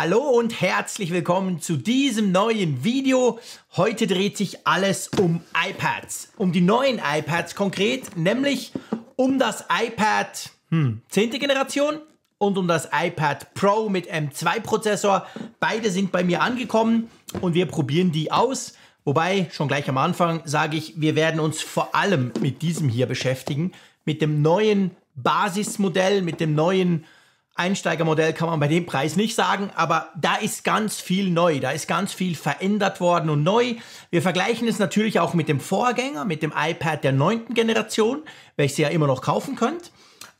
Hallo und herzlich willkommen zu diesem neuen Video. Heute dreht sich alles um iPads. Um die neuen iPads konkret, nämlich um das iPad hm, 10. Generation und um das iPad Pro mit M2-Prozessor. Beide sind bei mir angekommen und wir probieren die aus. Wobei, schon gleich am Anfang sage ich, wir werden uns vor allem mit diesem hier beschäftigen, mit dem neuen Basismodell, mit dem neuen Einsteigermodell kann man bei dem Preis nicht sagen, aber da ist ganz viel neu, da ist ganz viel verändert worden und neu. Wir vergleichen es natürlich auch mit dem Vorgänger, mit dem iPad der neunten Generation, welches ihr ja immer noch kaufen könnt.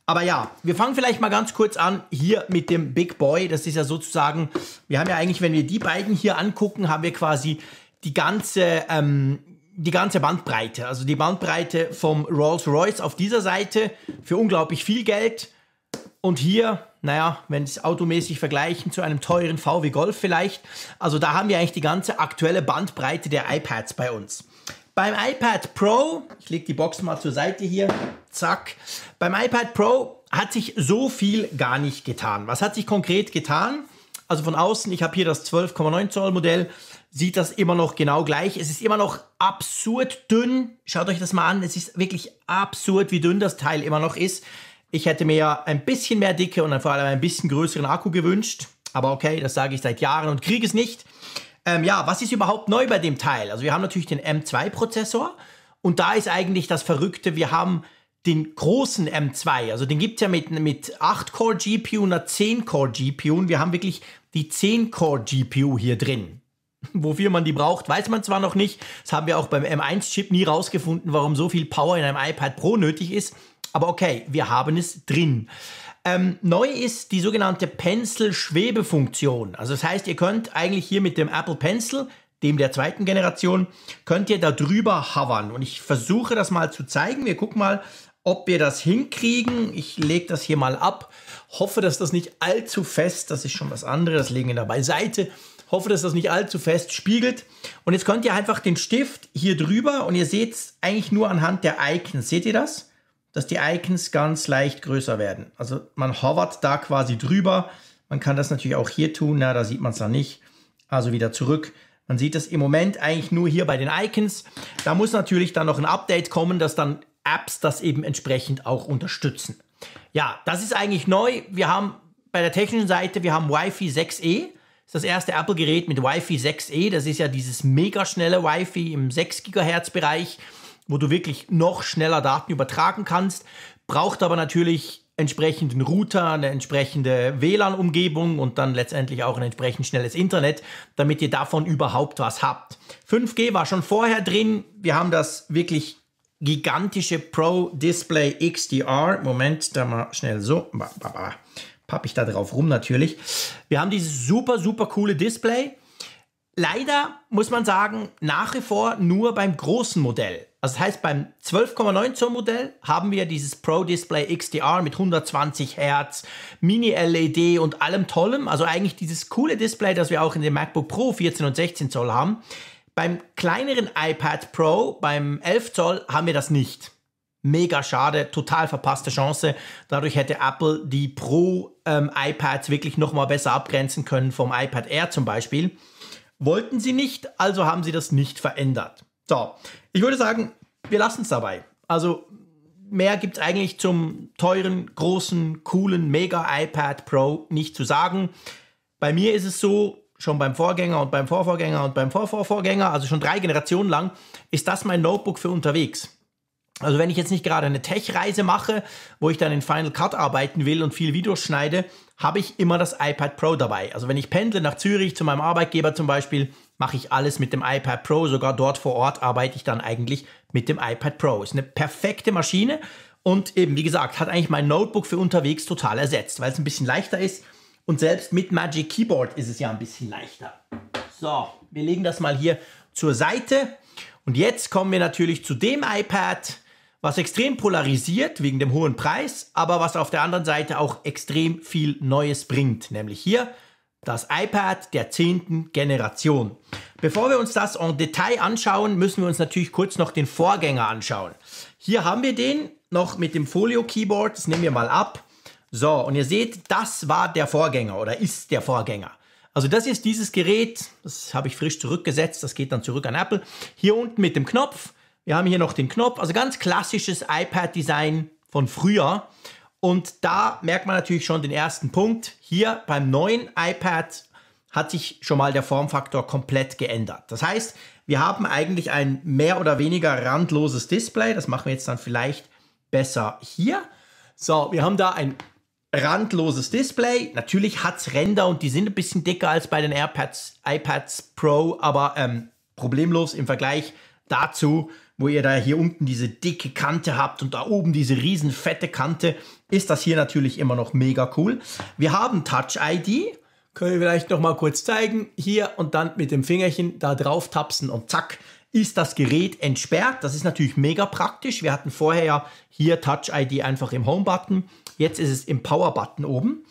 Aber ja, wir fangen vielleicht mal ganz kurz an hier mit dem Big Boy. Das ist ja sozusagen, wir haben ja eigentlich, wenn wir die beiden hier angucken, haben wir quasi die ganze, ähm, die ganze Bandbreite. Also die Bandbreite vom Rolls Royce auf dieser Seite für unglaublich viel Geld. Und hier naja, wenn es automäßig vergleichen zu einem teuren VW Golf vielleicht. Also da haben wir eigentlich die ganze aktuelle Bandbreite der iPads bei uns. Beim iPad Pro, ich lege die Box mal zur Seite hier, zack. Beim iPad Pro hat sich so viel gar nicht getan. Was hat sich konkret getan? Also von außen, ich habe hier das 12,9 Zoll Modell, sieht das immer noch genau gleich. Es ist immer noch absurd dünn. Schaut euch das mal an. Es ist wirklich absurd, wie dünn das Teil immer noch ist. Ich hätte mir ja ein bisschen mehr Dicke und dann vor allem ein bisschen größeren Akku gewünscht. Aber okay, das sage ich seit Jahren und kriege es nicht. Ähm, ja, was ist überhaupt neu bei dem Teil? Also wir haben natürlich den M2-Prozessor und da ist eigentlich das Verrückte, wir haben den großen M2, also den gibt es ja mit, mit 8-Core-GPU und einer 10-Core-GPU und wir haben wirklich die 10-Core-GPU hier drin. Wofür man die braucht, weiß man zwar noch nicht. Das haben wir auch beim M1-Chip nie rausgefunden, warum so viel Power in einem iPad Pro nötig ist. Aber okay, wir haben es drin. Ähm, neu ist die sogenannte Pencil-Schwebefunktion. Also das heißt, ihr könnt eigentlich hier mit dem Apple Pencil, dem der zweiten Generation, könnt ihr da drüber hovern. Und ich versuche das mal zu zeigen. Wir gucken mal, ob wir das hinkriegen. Ich lege das hier mal ab. Hoffe, dass das nicht allzu fest, das ist schon was anderes, das legen wir da beiseite. Hoffe, dass das nicht allzu fest spiegelt. Und jetzt könnt ihr einfach den Stift hier drüber und ihr seht es eigentlich nur anhand der Icons. Seht ihr das? dass die Icons ganz leicht größer werden. Also man hovert da quasi drüber. Man kann das natürlich auch hier tun. Na, da sieht man es dann nicht. Also wieder zurück. Man sieht das im Moment eigentlich nur hier bei den Icons. Da muss natürlich dann noch ein Update kommen, dass dann Apps das eben entsprechend auch unterstützen. Ja, das ist eigentlich neu. Wir haben bei der technischen Seite, wir haben Wi-Fi 6E. Das ist das erste Apple-Gerät mit Wi-Fi 6E. Das ist ja dieses mega schnelle Wi-Fi im 6 GHz-Bereich wo du wirklich noch schneller Daten übertragen kannst, braucht aber natürlich entsprechenden Router, eine entsprechende WLAN-Umgebung und dann letztendlich auch ein entsprechend schnelles Internet, damit ihr davon überhaupt was habt. 5G war schon vorher drin. Wir haben das wirklich gigantische Pro Display XDR. Moment, da mal schnell so. Papp ich da drauf rum natürlich. Wir haben dieses super, super coole Display Leider muss man sagen, nach wie vor nur beim großen Modell. Also das heißt, beim 12,9 Zoll Modell haben wir dieses Pro Display XDR mit 120 Hertz, Mini-LED und allem Tollem. Also eigentlich dieses coole Display, das wir auch in dem MacBook Pro 14 und 16 Zoll haben. Beim kleineren iPad Pro, beim 11 Zoll, haben wir das nicht. Mega schade, total verpasste Chance. Dadurch hätte Apple die Pro-iPads ähm, wirklich nochmal besser abgrenzen können vom iPad Air zum Beispiel. Wollten sie nicht, also haben sie das nicht verändert. So, ich würde sagen, wir lassen es dabei. Also mehr gibt es eigentlich zum teuren, großen, coolen Mega-iPad Pro nicht zu sagen. Bei mir ist es so, schon beim Vorgänger und beim Vorvorgänger und beim Vorvorvorgänger, also schon drei Generationen lang, ist das mein Notebook für unterwegs. Also wenn ich jetzt nicht gerade eine Tech-Reise mache, wo ich dann in Final Cut arbeiten will und viel Videos schneide, habe ich immer das iPad Pro dabei. Also wenn ich pendle nach Zürich zu meinem Arbeitgeber zum Beispiel, mache ich alles mit dem iPad Pro. Sogar dort vor Ort arbeite ich dann eigentlich mit dem iPad Pro. Ist eine perfekte Maschine und eben, wie gesagt, hat eigentlich mein Notebook für unterwegs total ersetzt, weil es ein bisschen leichter ist. Und selbst mit Magic Keyboard ist es ja ein bisschen leichter. So, wir legen das mal hier zur Seite. Und jetzt kommen wir natürlich zu dem iPad, was extrem polarisiert wegen dem hohen Preis, aber was auf der anderen Seite auch extrem viel Neues bringt, nämlich hier das iPad der zehnten Generation. Bevor wir uns das en Detail anschauen, müssen wir uns natürlich kurz noch den Vorgänger anschauen. Hier haben wir den noch mit dem Folio-Keyboard, das nehmen wir mal ab. So, und ihr seht, das war der Vorgänger oder ist der Vorgänger. Also das ist dieses Gerät, das habe ich frisch zurückgesetzt, das geht dann zurück an Apple. Hier unten mit dem Knopf wir haben hier noch den Knopf, also ganz klassisches iPad-Design von früher. Und da merkt man natürlich schon den ersten Punkt. Hier beim neuen iPad hat sich schon mal der Formfaktor komplett geändert. Das heißt, wir haben eigentlich ein mehr oder weniger randloses Display. Das machen wir jetzt dann vielleicht besser hier. So, wir haben da ein randloses Display. Natürlich hat es Ränder und die sind ein bisschen dicker als bei den AirPads, iPads Pro, aber ähm, problemlos im Vergleich dazu wo ihr da hier unten diese dicke Kante habt und da oben diese riesen fette Kante, ist das hier natürlich immer noch mega cool. Wir haben Touch-ID, können wir vielleicht noch mal kurz zeigen, hier und dann mit dem Fingerchen da drauf tapsen und zack, ist das Gerät entsperrt. Das ist natürlich mega praktisch. Wir hatten vorher ja hier Touch-ID einfach im Home-Button, jetzt ist es im Power-Button oben.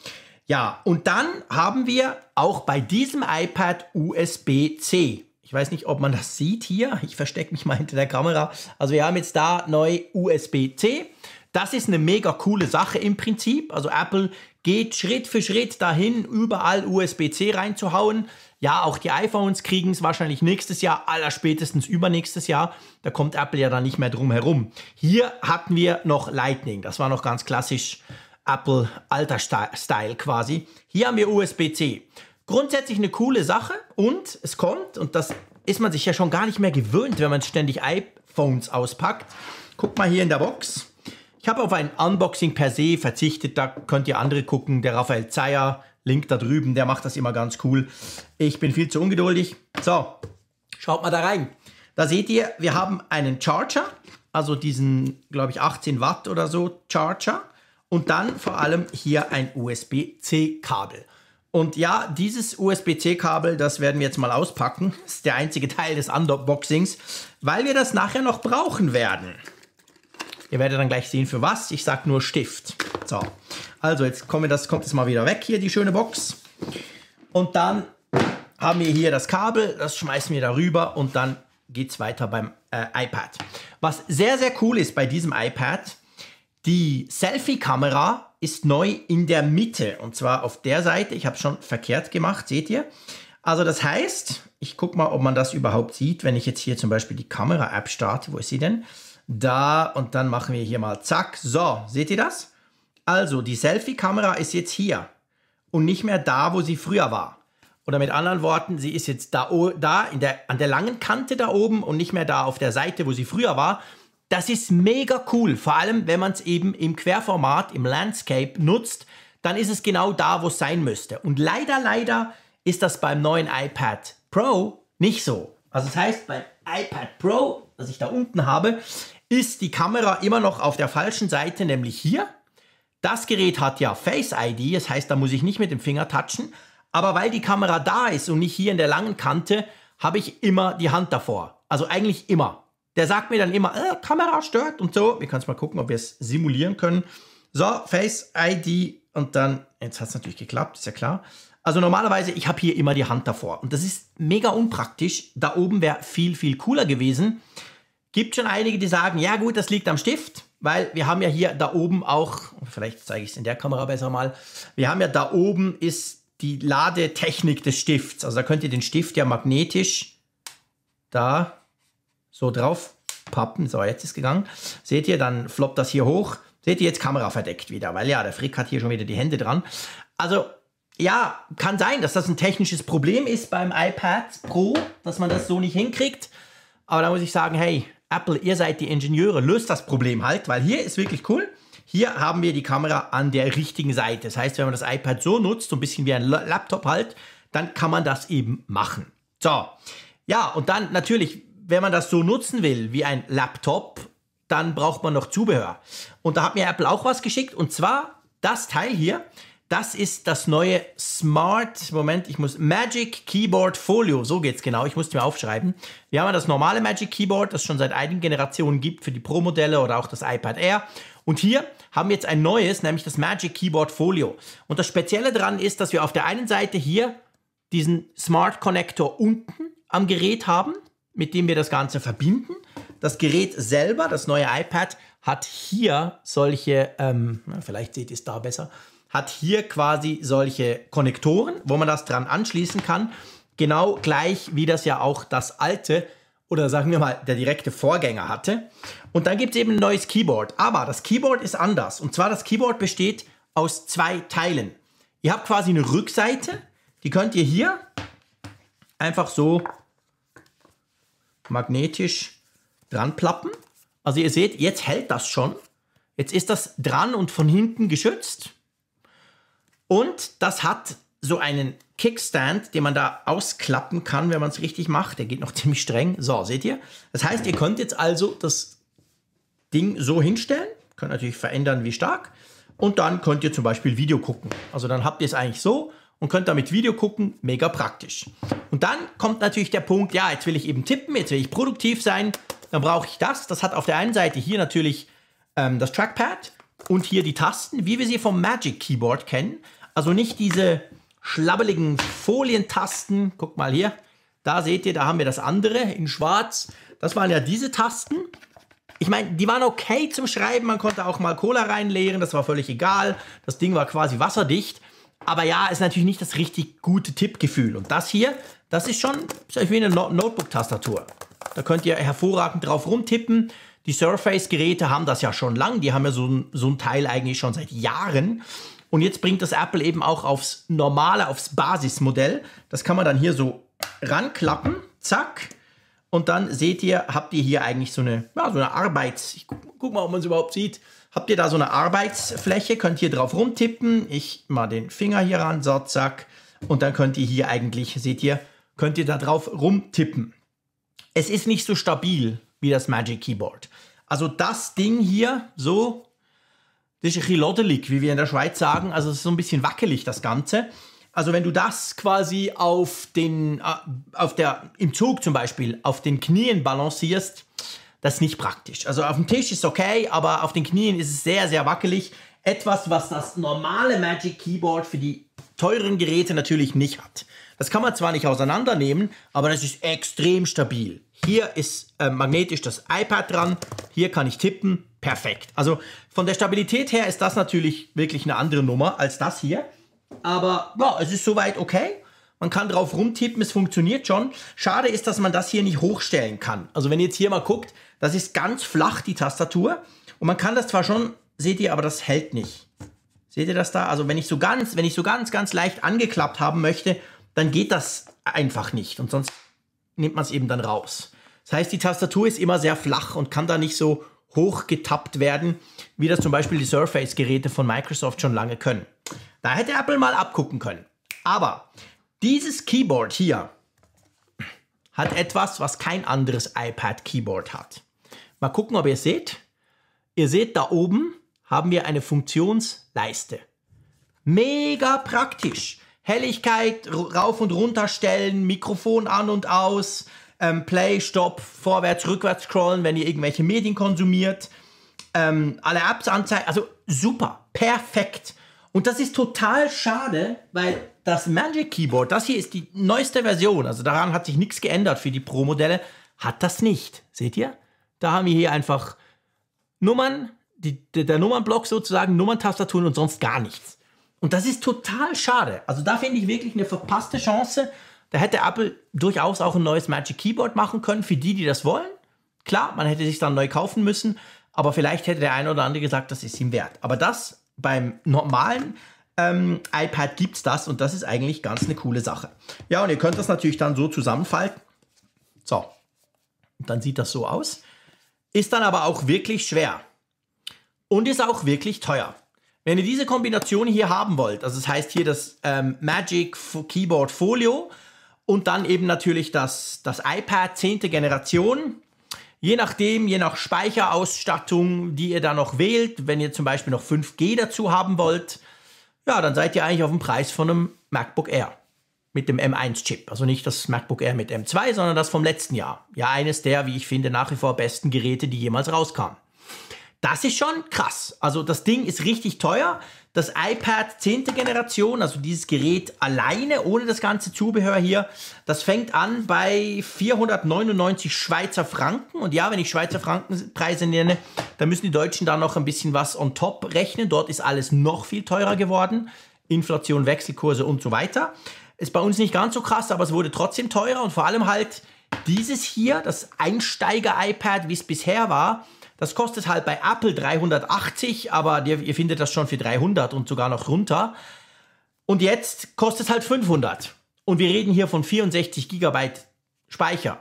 Ja, und dann haben wir auch bei diesem iPad USB-C. Ich weiß nicht, ob man das sieht hier. Ich verstecke mich mal hinter der Kamera. Also wir haben jetzt da neu USB-C. Das ist eine mega coole Sache im Prinzip. Also Apple geht Schritt für Schritt dahin, überall USB-C reinzuhauen. Ja, auch die iPhones kriegen es wahrscheinlich nächstes Jahr, allerspätestens übernächstes Jahr. Da kommt Apple ja dann nicht mehr drum herum. Hier hatten wir noch Lightning. Das war noch ganz klassisch Apple alter Style quasi. Hier haben wir USB-C grundsätzlich eine coole Sache und es kommt, und das ist man sich ja schon gar nicht mehr gewöhnt, wenn man ständig iPhones auspackt. Guck mal hier in der Box. Ich habe auf ein Unboxing per se verzichtet, da könnt ihr andere gucken. Der Raphael Zeyer, Link da drüben, der macht das immer ganz cool. Ich bin viel zu ungeduldig. So, schaut mal da rein. Da seht ihr, wir haben einen Charger, also diesen, glaube ich, 18 Watt oder so Charger. Und dann vor allem hier ein USB-C-Kabel. Und ja, dieses USB-C-Kabel, das werden wir jetzt mal auspacken. Das ist der einzige Teil des Unboxings, weil wir das nachher noch brauchen werden. Ihr werdet dann gleich sehen, für was. Ich sage nur Stift. So, also jetzt kommt das, kommt das mal wieder weg hier, die schöne Box. Und dann haben wir hier das Kabel, das schmeißen wir darüber und dann geht es weiter beim äh, iPad. Was sehr, sehr cool ist bei diesem iPad, die Selfie-Kamera ist neu in der Mitte und zwar auf der Seite. Ich habe schon verkehrt gemacht, seht ihr. Also das heißt, ich gucke mal, ob man das überhaupt sieht, wenn ich jetzt hier zum Beispiel die Kamera-App starte. Wo ist sie denn? Da und dann machen wir hier mal zack. So, seht ihr das? Also die Selfie-Kamera ist jetzt hier und nicht mehr da, wo sie früher war. Oder mit anderen Worten, sie ist jetzt da, da der, an der langen Kante da oben und nicht mehr da auf der Seite, wo sie früher war, das ist mega cool, vor allem wenn man es eben im Querformat, im Landscape nutzt, dann ist es genau da, wo es sein müsste. Und leider, leider ist das beim neuen iPad Pro nicht so. Also das heißt, beim iPad Pro, das ich da unten habe, ist die Kamera immer noch auf der falschen Seite, nämlich hier. Das Gerät hat ja Face ID, das heißt, da muss ich nicht mit dem Finger touchen. Aber weil die Kamera da ist und nicht hier in der langen Kante, habe ich immer die Hand davor. Also eigentlich immer. Der sagt mir dann immer, äh, Kamera stört und so. Wir können es mal gucken, ob wir es simulieren können. So, Face ID und dann, jetzt hat es natürlich geklappt, ist ja klar. Also normalerweise, ich habe hier immer die Hand davor. Und das ist mega unpraktisch. Da oben wäre viel, viel cooler gewesen. Gibt schon einige, die sagen, ja gut, das liegt am Stift, weil wir haben ja hier da oben auch, vielleicht zeige ich es in der Kamera besser mal, wir haben ja da oben ist die Ladetechnik des Stifts. Also da könnt ihr den Stift ja magnetisch da so drauf pappen. So, jetzt ist es gegangen. Seht ihr, dann floppt das hier hoch. Seht ihr, jetzt Kamera verdeckt wieder, weil ja, der Frick hat hier schon wieder die Hände dran. Also, ja, kann sein, dass das ein technisches Problem ist beim iPad Pro, dass man das so nicht hinkriegt. Aber da muss ich sagen, hey, Apple, ihr seid die Ingenieure, löst das Problem halt, weil hier ist wirklich cool. Hier haben wir die Kamera an der richtigen Seite. Das heißt, wenn man das iPad so nutzt, so ein bisschen wie ein Laptop halt, dann kann man das eben machen. So, ja, und dann natürlich, wenn man das so nutzen will wie ein Laptop, dann braucht man noch Zubehör. Und da hat mir Apple auch was geschickt und zwar das Teil hier. Das ist das neue Smart, Moment, ich muss, Magic Keyboard Folio, so geht's genau, ich musste mir aufschreiben. Wir haben ja das normale Magic Keyboard, das schon seit einigen Generationen gibt für die Pro-Modelle oder auch das iPad Air. Und hier haben wir jetzt ein neues, nämlich das Magic Keyboard Folio. Und das Spezielle daran ist, dass wir auf der einen Seite hier diesen Smart Connector unten am Gerät haben mit dem wir das Ganze verbinden. Das Gerät selber, das neue iPad, hat hier solche, ähm, vielleicht seht ihr es da besser, hat hier quasi solche Konnektoren, wo man das dran anschließen kann. Genau gleich wie das ja auch das alte oder sagen wir mal der direkte Vorgänger hatte. Und dann gibt es eben ein neues Keyboard. Aber das Keyboard ist anders. Und zwar das Keyboard besteht aus zwei Teilen. Ihr habt quasi eine Rückseite, die könnt ihr hier einfach so magnetisch dran plappen. Also ihr seht, jetzt hält das schon. Jetzt ist das dran und von hinten geschützt. Und das hat so einen Kickstand, den man da ausklappen kann, wenn man es richtig macht. Der geht noch ziemlich streng. So, seht ihr? Das heißt, ihr könnt jetzt also das Ding so hinstellen. Könnt natürlich verändern, wie stark. Und dann könnt ihr zum Beispiel Video gucken. Also dann habt ihr es eigentlich so und könnt damit Video gucken, mega praktisch. Und dann kommt natürlich der Punkt, ja, jetzt will ich eben tippen, jetzt will ich produktiv sein, dann brauche ich das. Das hat auf der einen Seite hier natürlich ähm, das Trackpad und hier die Tasten, wie wir sie vom Magic Keyboard kennen. Also nicht diese schlabbeligen Folientasten. Guck mal hier, da seht ihr, da haben wir das andere in schwarz. Das waren ja diese Tasten. Ich meine, die waren okay zum Schreiben, man konnte auch mal Cola reinleeren, das war völlig egal. Das Ding war quasi wasserdicht. Aber ja, ist natürlich nicht das richtig gute Tippgefühl. Und das hier, das ist schon ist wie eine Notebook-Tastatur. Da könnt ihr hervorragend drauf rumtippen. Die Surface-Geräte haben das ja schon lang. Die haben ja so, ein, so ein Teil eigentlich schon seit Jahren. Und jetzt bringt das Apple eben auch aufs normale, aufs Basismodell. Das kann man dann hier so ranklappen. Zack. Und dann seht ihr, habt ihr hier eigentlich so eine, ja, so eine Arbeits... Ich guck, guck mal, ob man es überhaupt sieht Habt ihr da so eine Arbeitsfläche, könnt ihr drauf rumtippen. Ich mal den Finger hier ran, so, zack. Und dann könnt ihr hier eigentlich, seht ihr, könnt ihr da drauf rumtippen. Es ist nicht so stabil wie das Magic Keyboard. Also das Ding hier, so, das ist ein wie wir in der Schweiz sagen. Also es ist so ein bisschen wackelig, das Ganze. Also wenn du das quasi auf den, äh, auf der, im Zug zum Beispiel, auf den Knien balancierst, das ist nicht praktisch. Also auf dem Tisch ist okay, aber auf den Knien ist es sehr, sehr wackelig. Etwas, was das normale Magic Keyboard für die teuren Geräte natürlich nicht hat. Das kann man zwar nicht auseinandernehmen, aber das ist extrem stabil. Hier ist äh, magnetisch das iPad dran, hier kann ich tippen, perfekt. Also von der Stabilität her ist das natürlich wirklich eine andere Nummer als das hier. Aber ja, es ist soweit okay. Man kann drauf rumtippen, es funktioniert schon. Schade ist, dass man das hier nicht hochstellen kann. Also wenn ihr jetzt hier mal guckt, das ist ganz flach, die Tastatur. Und man kann das zwar schon, seht ihr, aber das hält nicht. Seht ihr das da? Also wenn ich so ganz, wenn ich so ganz, ganz leicht angeklappt haben möchte, dann geht das einfach nicht. Und sonst nimmt man es eben dann raus. Das heißt, die Tastatur ist immer sehr flach und kann da nicht so hochgetappt werden, wie das zum Beispiel die Surface-Geräte von Microsoft schon lange können. Da hätte Apple mal abgucken können. Aber dieses Keyboard hier hat etwas, was kein anderes iPad-Keyboard hat. Mal gucken, ob ihr es seht. Ihr seht, da oben haben wir eine Funktionsleiste. Mega praktisch. Helligkeit rauf und runter stellen, Mikrofon an und aus, ähm, Play, Stop, vorwärts, rückwärts scrollen, wenn ihr irgendwelche Medien konsumiert, ähm, alle Apps anzeigen. Also super, perfekt. Und das ist total schade, weil das Magic Keyboard, das hier ist die neueste Version, also daran hat sich nichts geändert für die Pro-Modelle, hat das nicht. Seht ihr? Da haben wir hier einfach Nummern, die, der Nummernblock sozusagen, Nummerntastatur und sonst gar nichts. Und das ist total schade. Also da finde ich wirklich eine verpasste Chance. Da hätte Apple durchaus auch ein neues Magic Keyboard machen können für die, die das wollen. Klar, man hätte sich dann neu kaufen müssen, aber vielleicht hätte der eine oder andere gesagt, das ist ihm wert. Aber das beim normalen ähm, iPad gibt es das und das ist eigentlich ganz eine coole Sache. Ja, und ihr könnt das natürlich dann so zusammenfalten. So, und dann sieht das so aus. Ist dann aber auch wirklich schwer. Und ist auch wirklich teuer. Wenn ihr diese Kombination hier haben wollt, also das heißt hier das ähm, Magic Keyboard Folio und dann eben natürlich das, das iPad 10. Generation, Je nachdem, je nach Speicherausstattung, die ihr da noch wählt, wenn ihr zum Beispiel noch 5G dazu haben wollt, ja, dann seid ihr eigentlich auf dem Preis von einem MacBook Air mit dem M1-Chip. Also nicht das MacBook Air mit M2, sondern das vom letzten Jahr. Ja, eines der, wie ich finde, nach wie vor besten Geräte, die jemals rauskamen. Das ist schon krass. Also das Ding ist richtig teuer. Das iPad 10. Generation, also dieses Gerät alleine, ohne das ganze Zubehör hier, das fängt an bei 499 Schweizer Franken. Und ja, wenn ich Schweizer Frankenpreise nenne, dann müssen die Deutschen da noch ein bisschen was on top rechnen. Dort ist alles noch viel teurer geworden. Inflation, Wechselkurse und so weiter. Ist bei uns nicht ganz so krass, aber es wurde trotzdem teurer und vor allem halt dieses hier, das Einsteiger-iPad, wie es bisher war, das kostet halt bei Apple 380, aber ihr, ihr findet das schon für 300 und sogar noch runter. Und jetzt kostet es halt 500. Und wir reden hier von 64 GB Speicher,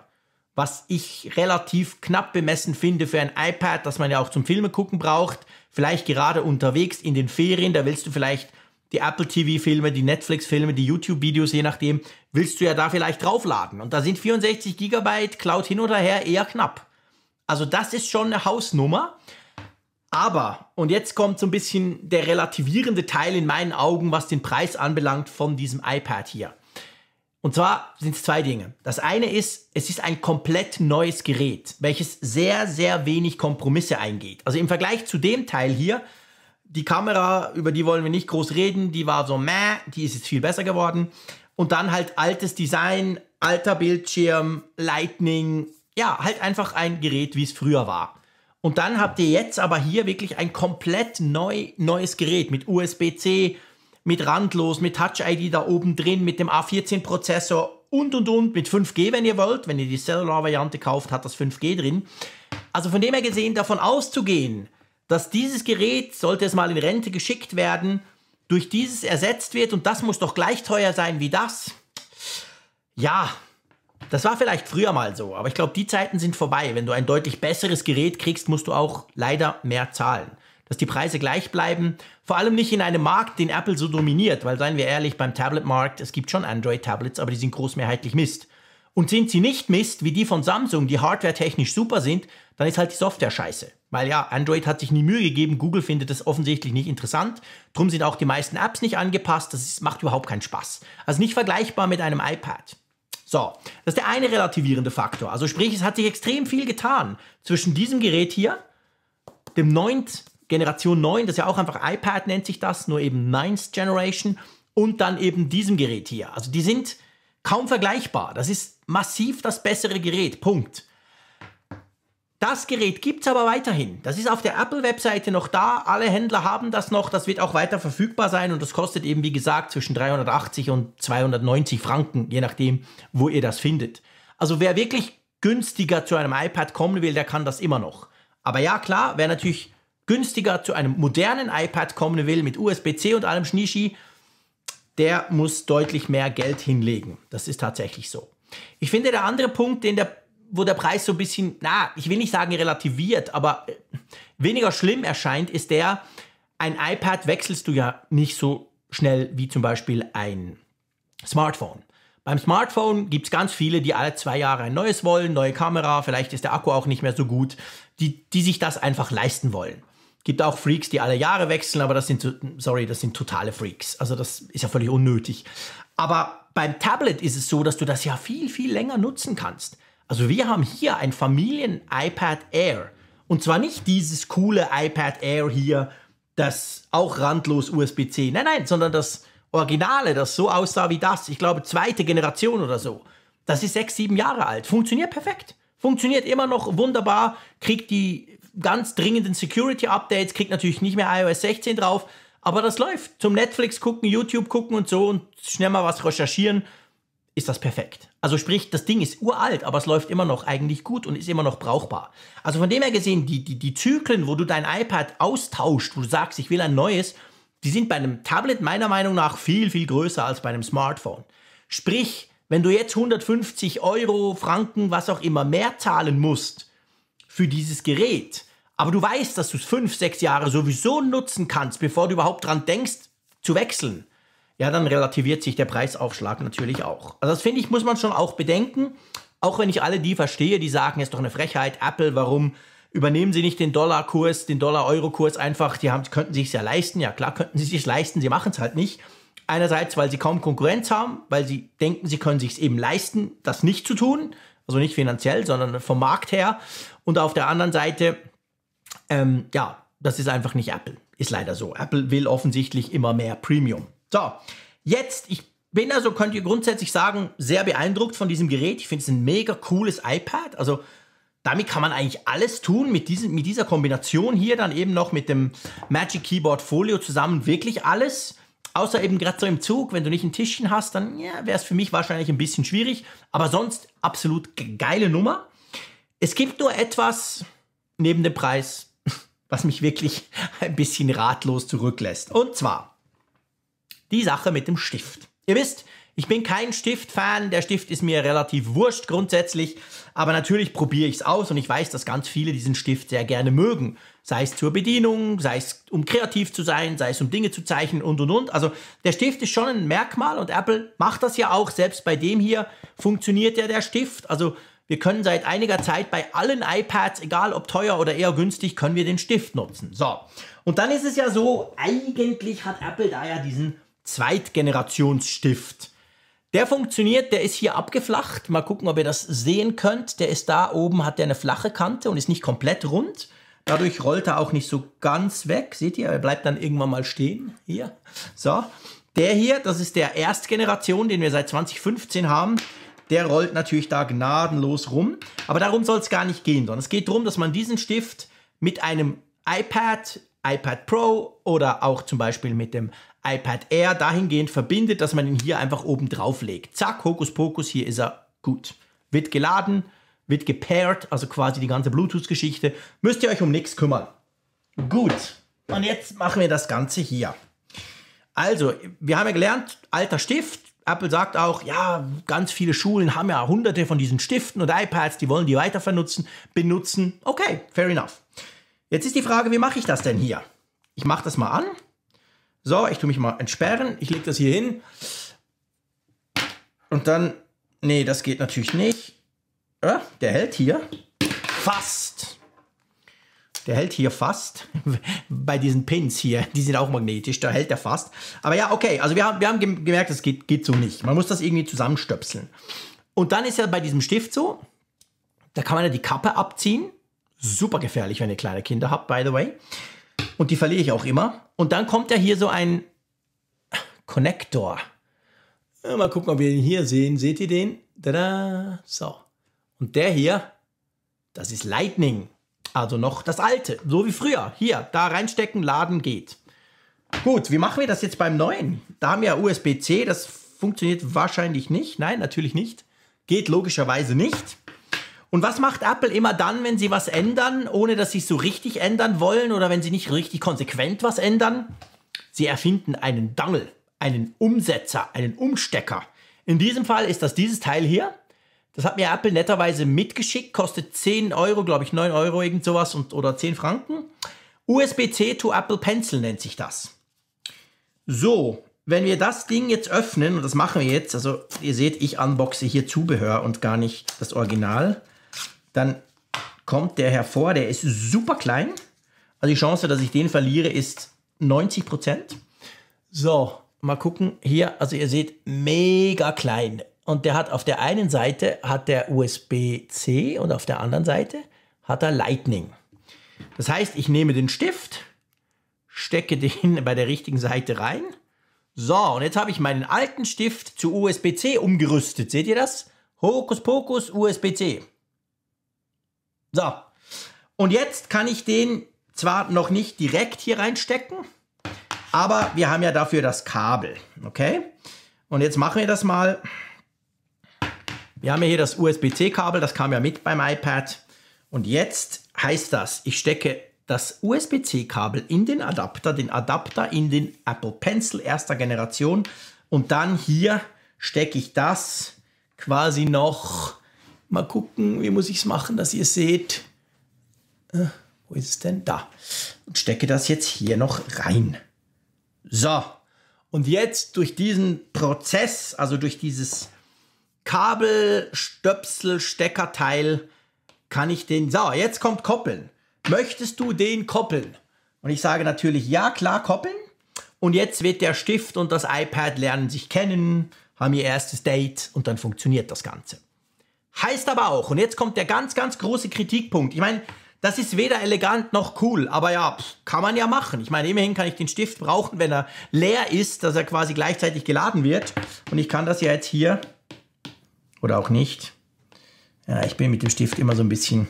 was ich relativ knapp bemessen finde für ein iPad, das man ja auch zum Filme gucken braucht. Vielleicht gerade unterwegs in den Ferien, da willst du vielleicht die Apple TV-Filme, die Netflix-Filme, die YouTube-Videos, je nachdem, willst du ja da vielleicht draufladen. Und da sind 64 GB Cloud hin oder her eher knapp. Also das ist schon eine Hausnummer. Aber, und jetzt kommt so ein bisschen der relativierende Teil in meinen Augen, was den Preis anbelangt von diesem iPad hier. Und zwar sind es zwei Dinge. Das eine ist, es ist ein komplett neues Gerät, welches sehr, sehr wenig Kompromisse eingeht. Also im Vergleich zu dem Teil hier, die Kamera, über die wollen wir nicht groß reden, die war so meh, die ist jetzt viel besser geworden. Und dann halt altes Design, alter Bildschirm, Lightning, ja, halt einfach ein Gerät, wie es früher war. Und dann habt ihr jetzt aber hier wirklich ein komplett neu, neues Gerät mit USB-C, mit randlos, mit Touch-ID da oben drin, mit dem A14-Prozessor und und und, mit 5G, wenn ihr wollt. Wenn ihr die Cellular-Variante kauft, hat das 5G drin. Also von dem her gesehen, davon auszugehen, dass dieses Gerät, sollte es mal in Rente geschickt werden, durch dieses ersetzt wird und das muss doch gleich teuer sein wie das. Ja, das war vielleicht früher mal so, aber ich glaube, die Zeiten sind vorbei. Wenn du ein deutlich besseres Gerät kriegst, musst du auch leider mehr zahlen. Dass die Preise gleich bleiben, vor allem nicht in einem Markt, den Apple so dominiert, weil seien wir ehrlich, beim Tablet-Markt, es gibt schon Android-Tablets, aber die sind großmehrheitlich Mist. Und sind sie nicht Mist, wie die von Samsung, die hardwaretechnisch super sind, dann ist halt die Software scheiße. Weil ja, Android hat sich nie Mühe gegeben, Google findet das offensichtlich nicht interessant, drum sind auch die meisten Apps nicht angepasst, das ist, macht überhaupt keinen Spaß. Also nicht vergleichbar mit einem iPad. So, das ist der eine relativierende Faktor. Also sprich, es hat sich extrem viel getan zwischen diesem Gerät hier, dem 9. Generation 9, das ist ja auch einfach iPad nennt sich das, nur eben 9th Generation, und dann eben diesem Gerät hier. Also die sind kaum vergleichbar. Das ist massiv das bessere Gerät. Punkt. Das Gerät gibt es aber weiterhin. Das ist auf der Apple-Webseite noch da. Alle Händler haben das noch. Das wird auch weiter verfügbar sein und das kostet eben, wie gesagt, zwischen 380 und 290 Franken, je nachdem, wo ihr das findet. Also wer wirklich günstiger zu einem iPad kommen will, der kann das immer noch. Aber ja, klar, wer natürlich günstiger zu einem modernen iPad kommen will mit USB-C und allem Schnischi, der muss deutlich mehr Geld hinlegen. Das ist tatsächlich so. Ich finde, der andere Punkt, den der, wo der Preis so ein bisschen, na, ich will nicht sagen relativiert, aber äh, weniger schlimm erscheint, ist der, ein iPad wechselst du ja nicht so schnell wie zum Beispiel ein Smartphone. Beim Smartphone gibt es ganz viele, die alle zwei Jahre ein neues wollen, neue Kamera, vielleicht ist der Akku auch nicht mehr so gut, die, die sich das einfach leisten wollen. Gibt auch Freaks, die alle Jahre wechseln, aber das sind, sorry, das sind totale Freaks. Also das ist ja völlig unnötig. Aber beim Tablet ist es so, dass du das ja viel, viel länger nutzen kannst. Also wir haben hier ein Familien-iPad Air. Und zwar nicht dieses coole iPad Air hier, das auch randlos USB-C. Nein, nein, sondern das Originale, das so aussah wie das. Ich glaube, zweite Generation oder so. Das ist sechs, sieben Jahre alt. Funktioniert perfekt. Funktioniert immer noch wunderbar. Kriegt die ganz dringenden Security-Updates, kriegt natürlich nicht mehr iOS 16 drauf, aber das läuft. Zum Netflix gucken, YouTube gucken und so und schnell mal was recherchieren, ist das perfekt. Also sprich, das Ding ist uralt, aber es läuft immer noch eigentlich gut und ist immer noch brauchbar. Also von dem her gesehen, die, die, die Zyklen, wo du dein iPad austauscht, wo du sagst, ich will ein neues, die sind bei einem Tablet meiner Meinung nach viel, viel größer als bei einem Smartphone. Sprich, wenn du jetzt 150 Euro, Franken, was auch immer mehr zahlen musst für dieses Gerät, aber du weißt, dass du es fünf, sechs Jahre sowieso nutzen kannst, bevor du überhaupt dran denkst, zu wechseln. Ja, dann relativiert sich der Preisaufschlag natürlich auch. Also das finde ich, muss man schon auch bedenken. Auch wenn ich alle die verstehe, die sagen, ist doch eine Frechheit, Apple, warum übernehmen sie nicht den Dollarkurs, den Dollar-Euro-Kurs einfach? Die haben, könnten sich ja leisten. Ja, klar, könnten sie sich leisten, sie machen es halt nicht. Einerseits, weil sie kaum Konkurrenz haben, weil sie denken, sie können sich eben leisten, das nicht zu tun. Also nicht finanziell, sondern vom Markt her. Und auf der anderen Seite, ähm, ja, das ist einfach nicht Apple. Ist leider so. Apple will offensichtlich immer mehr Premium. So, jetzt, ich bin also, könnt ihr grundsätzlich sagen, sehr beeindruckt von diesem Gerät. Ich finde es ein mega cooles iPad. Also damit kann man eigentlich alles tun. Mit, diesem, mit dieser Kombination hier dann eben noch mit dem Magic Keyboard Folio zusammen wirklich alles. Außer eben gerade so im Zug, wenn du nicht ein Tischchen hast, dann ja, wäre es für mich wahrscheinlich ein bisschen schwierig. Aber sonst absolut geile Nummer. Es gibt nur etwas neben dem Preis, was mich wirklich ein bisschen ratlos zurücklässt. Und zwar die Sache mit dem Stift. Ihr wisst, ich bin kein Stift-Fan, der Stift ist mir relativ wurscht grundsätzlich, aber natürlich probiere ich es aus und ich weiß, dass ganz viele diesen Stift sehr gerne mögen. Sei es zur Bedienung, sei es um kreativ zu sein, sei es um Dinge zu zeichnen und und und. Also der Stift ist schon ein Merkmal und Apple macht das ja auch. Selbst bei dem hier funktioniert ja der Stift. Also wir können seit einiger Zeit bei allen iPads, egal ob teuer oder eher günstig, können wir den Stift nutzen. So, und dann ist es ja so, eigentlich hat Apple da ja diesen Zweitgenerationsstift. Der funktioniert, der ist hier abgeflacht. Mal gucken, ob ihr das sehen könnt. Der ist da oben, hat der eine flache Kante und ist nicht komplett rund. Dadurch rollt er auch nicht so ganz weg. Seht ihr, er bleibt dann irgendwann mal stehen. Hier, so. Der hier, das ist der Erstgeneration, den wir seit 2015 haben der rollt natürlich da gnadenlos rum. Aber darum soll es gar nicht gehen, sondern es geht darum, dass man diesen Stift mit einem iPad, iPad Pro oder auch zum Beispiel mit dem iPad Air dahingehend verbindet, dass man ihn hier einfach oben drauf legt. Zack, Hokuspokus, hier ist er gut. Wird geladen, wird gepaired, also quasi die ganze Bluetooth-Geschichte. Müsst ihr euch um nichts kümmern. Gut, und jetzt machen wir das Ganze hier. Also, wir haben ja gelernt, alter Stift, Apple sagt auch, ja, ganz viele Schulen haben ja hunderte von diesen Stiften und iPads, die wollen die weiter benutzen. Okay, fair enough. Jetzt ist die Frage, wie mache ich das denn hier? Ich mache das mal an. So, ich tue mich mal entsperren. Ich lege das hier hin. Und dann, nee, das geht natürlich nicht. Ja, äh, der hält hier. Fast. Der hält hier fast. Bei diesen Pins hier, die sind auch magnetisch, da hält er fast. Aber ja, okay, also wir haben, wir haben gemerkt, das geht, geht so nicht. Man muss das irgendwie zusammenstöpseln. Und dann ist ja bei diesem Stift so, da kann man ja die Kappe abziehen. Super gefährlich, wenn ihr kleine Kinder habt, by the way. Und die verliere ich auch immer. Und dann kommt ja hier so ein Connector. mal gucken, ob wir ihn hier sehen. Seht ihr den? Tada! So. Und der hier, das ist Lightning. Also noch das alte, so wie früher. Hier, da reinstecken, laden geht. Gut, wie machen wir das jetzt beim neuen? Da haben wir USB-C, das funktioniert wahrscheinlich nicht. Nein, natürlich nicht. Geht logischerweise nicht. Und was macht Apple immer dann, wenn sie was ändern, ohne dass sie es so richtig ändern wollen oder wenn sie nicht richtig konsequent was ändern? Sie erfinden einen Dangel, einen Umsetzer, einen Umstecker. In diesem Fall ist das dieses Teil hier. Das hat mir Apple netterweise mitgeschickt, kostet 10 Euro, glaube ich, 9 Euro, irgend sowas und, oder 10 Franken. USB-C to Apple Pencil nennt sich das. So, wenn wir das Ding jetzt öffnen, und das machen wir jetzt, also ihr seht, ich unboxe hier Zubehör und gar nicht das Original, dann kommt der hervor, der ist super klein. Also die Chance, dass ich den verliere, ist 90 Prozent. So, mal gucken hier, also ihr seht, mega klein. Und der hat auf der einen Seite hat der USB-C und auf der anderen Seite hat er Lightning. Das heißt, ich nehme den Stift, stecke den bei der richtigen Seite rein. So, und jetzt habe ich meinen alten Stift zu USB-C umgerüstet. Seht ihr das? Hokus pokus USB-C. So. Und jetzt kann ich den zwar noch nicht direkt hier reinstecken, aber wir haben ja dafür das Kabel. Okay? Und jetzt machen wir das mal. Wir haben ja hier das USB-C-Kabel, das kam ja mit beim iPad. Und jetzt heißt das, ich stecke das USB-C-Kabel in den Adapter, den Adapter in den Apple Pencil erster Generation und dann hier stecke ich das quasi noch, mal gucken, wie muss ich es machen, dass ihr seht, äh, wo ist es denn da? Und stecke das jetzt hier noch rein. So, und jetzt durch diesen Prozess, also durch dieses Kabel, Stöpsel, Steckerteil kann ich den... So, jetzt kommt Koppeln. Möchtest du den koppeln? Und ich sage natürlich, ja, klar, koppeln. Und jetzt wird der Stift und das iPad lernen sich kennen, haben ihr erstes Date und dann funktioniert das Ganze. Heißt aber auch, und jetzt kommt der ganz, ganz große Kritikpunkt. Ich meine, das ist weder elegant noch cool, aber ja, pff, kann man ja machen. Ich meine, immerhin kann ich den Stift brauchen, wenn er leer ist, dass er quasi gleichzeitig geladen wird. Und ich kann das ja jetzt hier oder auch nicht. Ja, ich bin mit dem Stift immer so ein bisschen.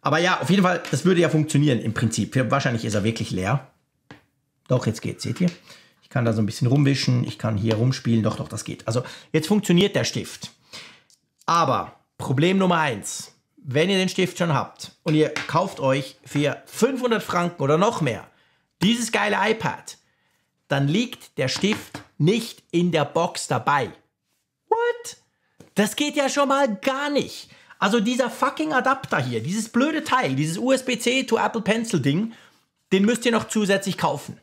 Aber ja, auf jeden Fall, das würde ja funktionieren im Prinzip. Wahrscheinlich ist er wirklich leer. Doch, jetzt geht's, seht ihr? Ich kann da so ein bisschen rumwischen, ich kann hier rumspielen, doch, doch, das geht. Also jetzt funktioniert der Stift. Aber Problem Nummer eins, wenn ihr den Stift schon habt und ihr kauft euch für 500 Franken oder noch mehr dieses geile iPad, dann liegt der Stift nicht in der Box dabei. Das geht ja schon mal gar nicht. Also dieser fucking Adapter hier, dieses blöde Teil, dieses USB-C to Apple Pencil Ding, den müsst ihr noch zusätzlich kaufen.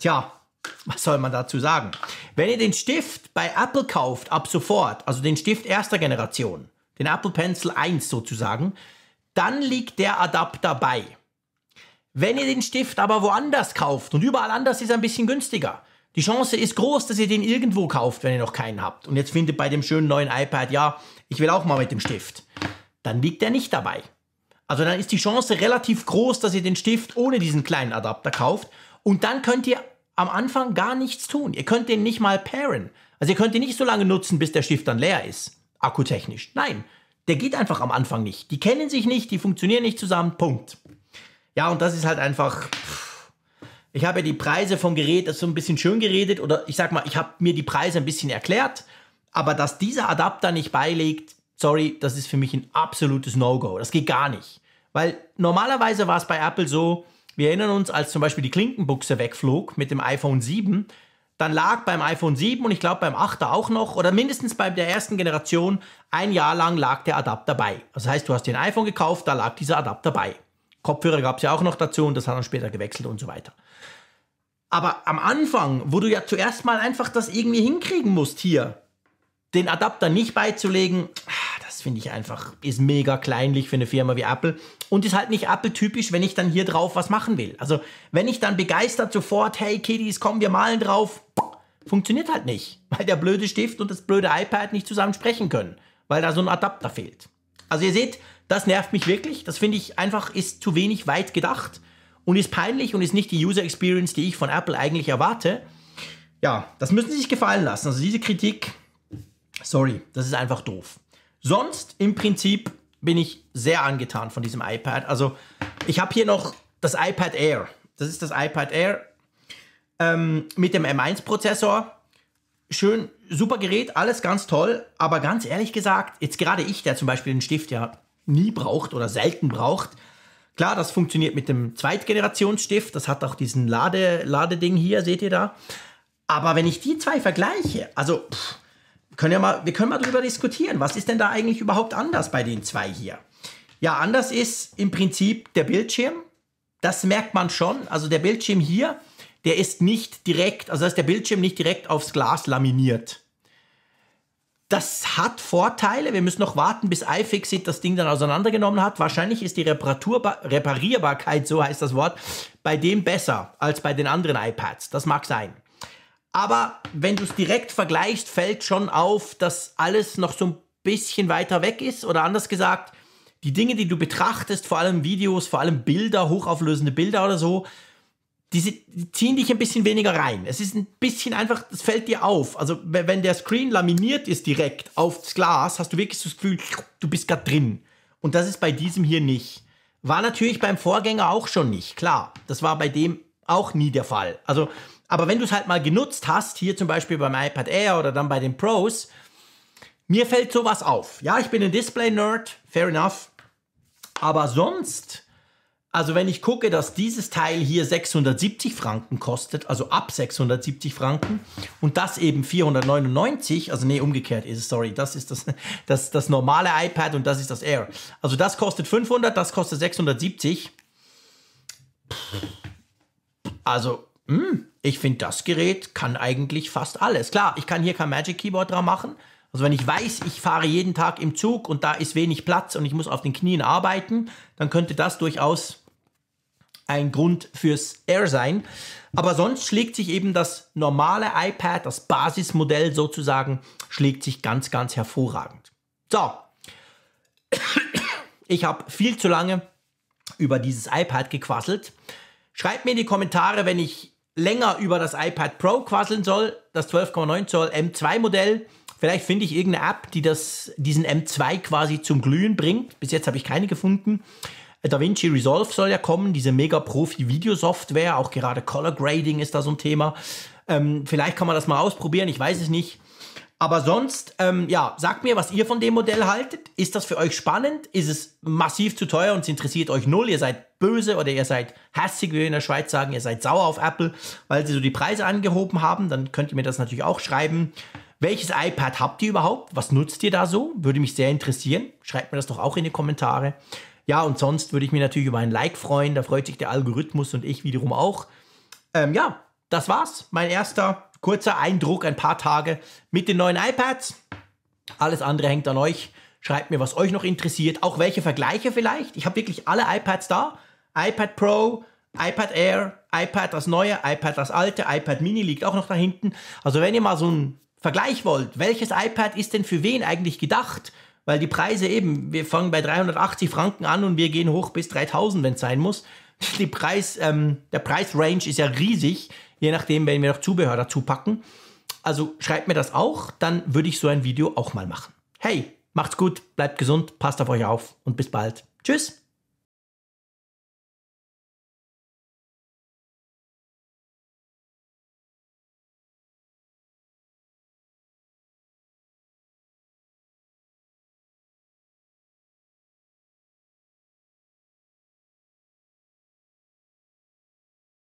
Tja, was soll man dazu sagen? Wenn ihr den Stift bei Apple kauft ab sofort, also den Stift erster Generation, den Apple Pencil 1 sozusagen, dann liegt der Adapter bei. Wenn ihr den Stift aber woanders kauft und überall anders ist er ein bisschen günstiger, die Chance ist groß, dass ihr den irgendwo kauft, wenn ihr noch keinen habt. Und jetzt findet bei dem schönen neuen iPad, ja, ich will auch mal mit dem Stift. Dann liegt er nicht dabei. Also dann ist die Chance relativ groß, dass ihr den Stift ohne diesen kleinen Adapter kauft. Und dann könnt ihr am Anfang gar nichts tun. Ihr könnt den nicht mal pairen. Also ihr könnt ihn nicht so lange nutzen, bis der Stift dann leer ist. Akkutechnisch. Nein, der geht einfach am Anfang nicht. Die kennen sich nicht, die funktionieren nicht zusammen. Punkt. Ja, und das ist halt einfach. Pff, ich habe ja die Preise vom Gerät das ist so ein bisschen schön geredet oder ich sag mal, ich habe mir die Preise ein bisschen erklärt, aber dass dieser Adapter nicht beilegt, sorry, das ist für mich ein absolutes No-Go. Das geht gar nicht. Weil normalerweise war es bei Apple so, wir erinnern uns, als zum Beispiel die Klinkenbuchse wegflog mit dem iPhone 7, dann lag beim iPhone 7 und ich glaube beim 8 er auch noch oder mindestens bei der ersten Generation ein Jahr lang lag der Adapter bei. Das heißt, du hast den iPhone gekauft, da lag dieser Adapter bei. Kopfhörer gab es ja auch noch dazu und das hat dann später gewechselt und so weiter. Aber am Anfang, wo du ja zuerst mal einfach das irgendwie hinkriegen musst hier, den Adapter nicht beizulegen, ah, das finde ich einfach, ist mega kleinlich für eine Firma wie Apple und ist halt nicht Apple-typisch, wenn ich dann hier drauf was machen will. Also wenn ich dann begeistert sofort, hey Kiddies, komm, wir malen drauf, funktioniert halt nicht, weil der blöde Stift und das blöde iPad nicht zusammen sprechen können, weil da so ein Adapter fehlt. Also ihr seht, das nervt mich wirklich. Das finde ich einfach, ist zu wenig weit gedacht und ist peinlich und ist nicht die User Experience, die ich von Apple eigentlich erwarte. Ja, das müssen sie sich gefallen lassen. Also diese Kritik, sorry, das ist einfach doof. Sonst im Prinzip bin ich sehr angetan von diesem iPad. Also ich habe hier noch das iPad Air. Das ist das iPad Air ähm, mit dem M1-Prozessor. Schön, super Gerät, alles ganz toll. Aber ganz ehrlich gesagt, jetzt gerade ich, der zum Beispiel den Stift ja nie braucht oder selten braucht. Klar, das funktioniert mit dem Zweitgenerationsstift, das hat auch diesen Lade, Ladeding hier, seht ihr da. Aber wenn ich die zwei vergleiche, also pff, können ja mal, wir können mal drüber diskutieren, was ist denn da eigentlich überhaupt anders bei den zwei hier? Ja, anders ist im Prinzip der Bildschirm. Das merkt man schon. Also der Bildschirm hier, der ist nicht direkt, also ist der Bildschirm nicht direkt aufs Glas laminiert. Das hat Vorteile. Wir müssen noch warten, bis iFixit das Ding dann auseinandergenommen hat. Wahrscheinlich ist die Reparaturba Reparierbarkeit, so heißt das Wort, bei dem besser als bei den anderen iPads. Das mag sein. Aber wenn du es direkt vergleichst, fällt schon auf, dass alles noch so ein bisschen weiter weg ist. Oder anders gesagt, die Dinge, die du betrachtest, vor allem Videos, vor allem Bilder, hochauflösende Bilder oder so, die, die ziehen dich ein bisschen weniger rein. Es ist ein bisschen einfach, das fällt dir auf. Also wenn der Screen laminiert ist direkt aufs Glas, hast du wirklich das Gefühl, du bist gerade drin. Und das ist bei diesem hier nicht. War natürlich beim Vorgänger auch schon nicht, klar. Das war bei dem auch nie der Fall. Also, aber wenn du es halt mal genutzt hast, hier zum Beispiel beim iPad Air oder dann bei den Pros, mir fällt sowas auf. Ja, ich bin ein Display-Nerd, fair enough. Aber sonst also wenn ich gucke, dass dieses Teil hier 670 Franken kostet, also ab 670 Franken und das eben 499, also nee, umgekehrt ist es, sorry, das ist das, das, das normale iPad und das ist das Air. Also das kostet 500, das kostet 670. Also, mh, hm, ich finde, das Gerät kann eigentlich fast alles. Klar, ich kann hier kein Magic Keyboard dran machen, also wenn ich weiß, ich fahre jeden Tag im Zug und da ist wenig Platz und ich muss auf den Knien arbeiten, dann könnte das durchaus ein Grund fürs Air sein. Aber sonst schlägt sich eben das normale iPad, das Basismodell sozusagen, schlägt sich ganz, ganz hervorragend. So, ich habe viel zu lange über dieses iPad gequasselt. Schreibt mir in die Kommentare, wenn ich länger über das iPad Pro quasseln soll, das 12,9 Zoll M2 Modell. Vielleicht finde ich irgendeine App, die das, diesen M2 quasi zum Glühen bringt. Bis jetzt habe ich keine gefunden. DaVinci Resolve soll ja kommen, diese mega Profi-Videosoftware. Auch gerade Color Grading ist da so ein Thema. Ähm, vielleicht kann man das mal ausprobieren, ich weiß es nicht. Aber sonst, ähm, ja, sagt mir, was ihr von dem Modell haltet. Ist das für euch spannend? Ist es massiv zu teuer und es interessiert euch null? Ihr seid böse oder ihr seid hässig, wie wir in der Schweiz sagen. Ihr seid sauer auf Apple, weil sie so die Preise angehoben haben. Dann könnt ihr mir das natürlich auch schreiben. Welches iPad habt ihr überhaupt? Was nutzt ihr da so? Würde mich sehr interessieren. Schreibt mir das doch auch in die Kommentare. Ja, und sonst würde ich mich natürlich über ein Like freuen. Da freut sich der Algorithmus und ich wiederum auch. Ähm, ja, das war's. Mein erster kurzer Eindruck, ein paar Tage mit den neuen iPads. Alles andere hängt an euch. Schreibt mir, was euch noch interessiert, auch welche Vergleiche vielleicht. Ich habe wirklich alle iPads da. iPad Pro, iPad Air, iPad das neue, iPad das alte, iPad Mini liegt auch noch da hinten. Also wenn ihr mal so ein Vergleich wollt, welches iPad ist denn für wen eigentlich gedacht? Weil die Preise eben, wir fangen bei 380 Franken an und wir gehen hoch bis 3000, wenn es sein muss. Die Preis, ähm, der Preisrange ist ja riesig, je nachdem, wenn wir noch Zubehör dazu packen. Also schreibt mir das auch, dann würde ich so ein Video auch mal machen. Hey, macht's gut, bleibt gesund, passt auf euch auf und bis bald. Tschüss!